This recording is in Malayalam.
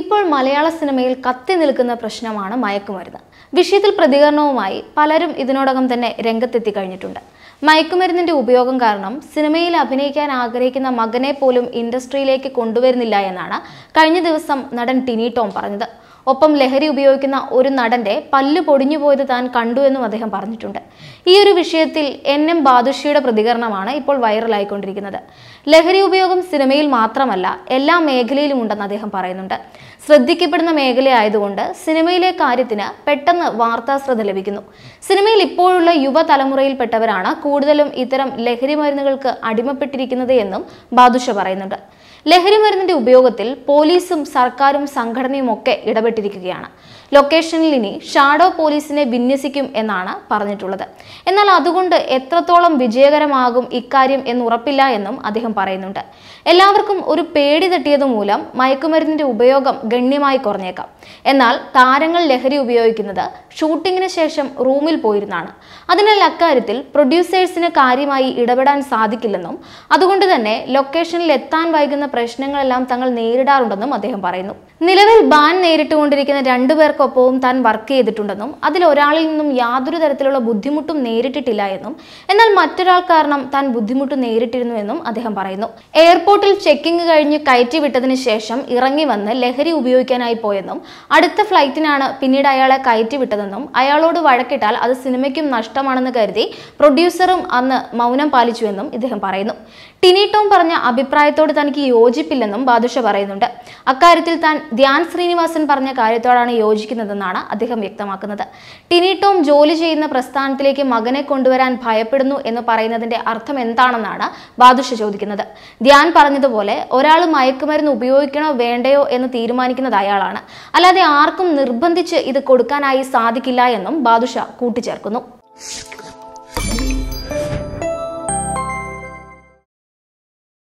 ഇപ്പോൾ മലയാള സിനിമയിൽ കത്തി നിൽക്കുന്ന പ്രശ്നമാണ് മയക്കുമരുന്ന് വിഷയത്തിൽ പ്രതികരണവുമായി പലരും ഇതിനോടകം തന്നെ രംഗത്തെത്തി കഴിഞ്ഞിട്ടുണ്ട് മയക്കുമരുന്നിന്റെ ഉപയോഗം കാരണം സിനിമയിൽ അഭിനയിക്കാൻ ആഗ്രഹിക്കുന്ന മകനെ പോലും ഇൻഡസ്ട്രിയിലേക്ക് കൊണ്ടുവരുന്നില്ല എന്നാണ് കഴിഞ്ഞ ദിവസം നടൻ ടിനി ടോം പറഞ്ഞത് ഒപ്പം ലഹരി ഉപയോഗിക്കുന്ന ഒരു നടന്റെ പല്ല് പൊടിഞ്ഞു പോയത് താൻ കണ്ടു എന്നും അദ്ദേഹം പറഞ്ഞിട്ടുണ്ട് ഈ ഒരു വിഷയത്തിൽ എൻ എം ബാദുഷിയുടെ പ്രതികരണമാണ് ഇപ്പോൾ വൈറലായിക്കൊണ്ടിരിക്കുന്നത് ലഹരി ഉപയോഗം സിനിമയിൽ മാത്രമല്ല എല്ലാ മേഖലയിലും ഉണ്ടെന്ന് അദ്ദേഹം പറയുന്നുണ്ട് ശ്രദ്ധിക്കപ്പെടുന്ന മേഖലയായതുകൊണ്ട് സിനിമയിലെ കാര്യത്തിന് പെട്ടെന്ന് വാർത്താശ്രദ്ധ ലഭിക്കുന്നു സിനിമയിൽ ഇപ്പോഴുള്ള യുവതലമുറയിൽപ്പെട്ടവരാണ് കൂടുതലും ഇത്തരം ലഹരി മരുന്നുകൾക്ക് അടിമപ്പെട്ടിരിക്കുന്നത് എന്നും ബാദുഷ പറയുന്നുണ്ട് ലഹരി മരുന്നിന്റെ ഉപയോഗത്തിൽ പോലീസും സർക്കാരും സംഘടനയും ഒക്കെ ഇടപെടും ഏർപ്പെട്ടിരിക്കുകയാണ് ലൊക്കേഷനിൽ ഇനി ഷാഡോ പോലീസിനെ വിന്യസിക്കും എന്നാണ് പറഞ്ഞിട്ടുള്ളത് എന്നാൽ അതുകൊണ്ട് എത്രത്തോളം വിജയകരമാകും ഇക്കാര്യം എന്ന് ഉറപ്പില്ല എന്നും അദ്ദേഹം പറയുന്നുണ്ട് എല്ലാവർക്കും ഒരു പേടി തട്ടിയതുമൂലം മയക്കുമരുന്നിന്റെ ഉപയോഗം ഗണ്യമായി കുറഞ്ഞേക്കാം എന്നാൽ താരങ്ങൾ ലഹരി ഉപയോഗിക്കുന്നത് ഷൂട്ടിങ്ങിന് ശേഷം റൂമിൽ പോയിരുന്നാണ് അതിനാൽ അക്കാര്യത്തിൽ പ്രൊഡ്യൂസേഴ്സിന് കാര്യമായി ഇടപെടാൻ സാധിക്കില്ലെന്നും അതുകൊണ്ട് തന്നെ ലൊക്കേഷനിൽ എത്താൻ വൈകുന്ന പ്രശ്നങ്ങളെല്ലാം തങ്ങൾ നേരിടാറുണ്ടെന്നും അദ്ദേഹം പറയുന്നു നിലവിൽ ബാൻ നേരിട്ടുകൊണ്ടിരിക്കുന്ന രണ്ടുപേർക്കൊപ്പവും താൻ വർക്ക് ചെയ്തിട്ടുണ്ടെന്നും അതിൽ ഒരാളിൽ നിന്നും യാതൊരു തരത്തിലുള്ള ബുദ്ധിമുട്ടും നേരിട്ടിട്ടില്ല എന്നും എന്നാൽ മറ്റൊരാൾ കാരണം താൻ ബുദ്ധിമുട്ട് നേരിട്ടിരുന്നു എന്നും അദ്ദേഹം പറയുന്നു എയർപോർട്ടിൽ ചെക്കിംഗ് കഴിഞ്ഞ് കയറ്റി വിട്ടതിന് ശേഷം ഇറങ്ങി വന്ന് ലഹരി ഉപയോഗിക്കാനായി പോയെന്നും അടുത്ത ഫ്ലൈറ്റിനാണ് പിന്നീട് അയാളെ കയറ്റി വിട്ടതെന്നും അയാളോട് വഴക്കിട്ടാൽ അത് സിനിമയ്ക്കും നഷ്ടമാണെന്ന് കരുതി പ്രൊഡ്യൂസറും അന്ന് മൗനം പാലിച്ചുവെന്നും ഇദ്ദേഹം പറയുന്നു ടിനി ടോം പറഞ്ഞ അഭിപ്രായത്തോട് തനിക്ക് യോജിപ്പില്ലെന്നും ബാദുഷ പറയുന്നുണ്ട് അക്കാര്യത്തിൽ താൻ ധ്യാൻ ശ്രീനിവാസൻ പറഞ്ഞ കാര്യത്തോടാണ് യോജിക്കുന്നതെന്നാണ് അദ്ദേഹം വ്യക്തമാക്കുന്നത് ടിനി ടോം ജോലി ചെയ്യുന്ന പ്രസ്ഥാനത്തിലേക്ക് മകനെ കൊണ്ടുവരാൻ ഭയപ്പെടുന്നു എന്ന് പറയുന്നതിന്റെ അർത്ഥം എന്താണെന്നാണ് ബാദുഷ ചോദിക്കുന്നത് ധ്യാൻ പറഞ്ഞതുപോലെ ഒരാൾ മയക്കുമരുന്ന് ഉപയോഗിക്കണോ വേണ്ടയോ എന്ന് തീരുമാനിക്കുന്നത് അയാളാണ് അല്ലാതെ ആർക്കും നിർബന്ധിച്ച് ഇത് കൊടുക്കാനായി സാധിക്കില്ല എന്നും ബാദുഷ കൂട്ടിച്ചേർക്കുന്നു